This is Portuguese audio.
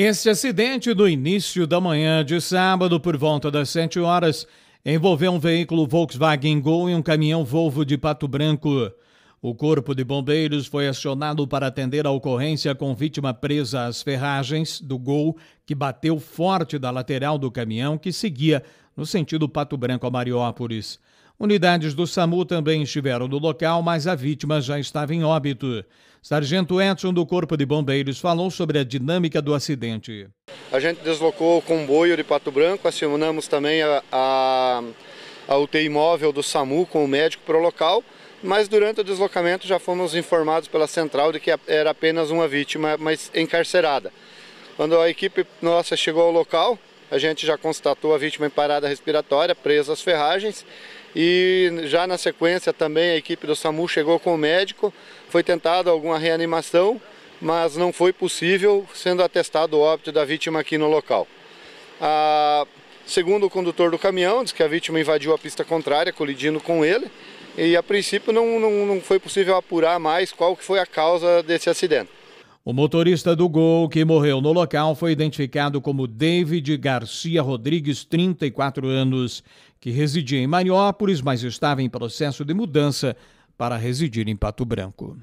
Este acidente do início da manhã de sábado, por volta das 7 horas, envolveu um veículo Volkswagen Gol e um caminhão Volvo de Pato Branco. O Corpo de Bombeiros foi acionado para atender a ocorrência com vítima presa às ferragens do Gol, que bateu forte da lateral do caminhão que seguia no sentido Pato Branco a Mariópolis. Unidades do SAMU também estiveram no local, mas a vítima já estava em óbito. Sargento Edson do Corpo de Bombeiros falou sobre a dinâmica do acidente. A gente deslocou o comboio de Pato Branco, acionamos também a, a, a UTI móvel do SAMU com o médico para o local, mas durante o deslocamento já fomos informados pela central de que era apenas uma vítima, mas encarcerada. Quando a equipe nossa chegou ao local, a gente já constatou a vítima em parada respiratória, presa às ferragens. E já na sequência também a equipe do SAMU chegou com o médico, foi tentada alguma reanimação, mas não foi possível, sendo atestado o óbito da vítima aqui no local. A... Segundo o condutor do caminhão, diz que a vítima invadiu a pista contrária, colidindo com ele, e a princípio não, não, não foi possível apurar mais qual que foi a causa desse acidente. O motorista do gol que morreu no local foi identificado como David Garcia Rodrigues, 34 anos, que residia em Mariópolis, mas estava em processo de mudança para residir em Pato Branco.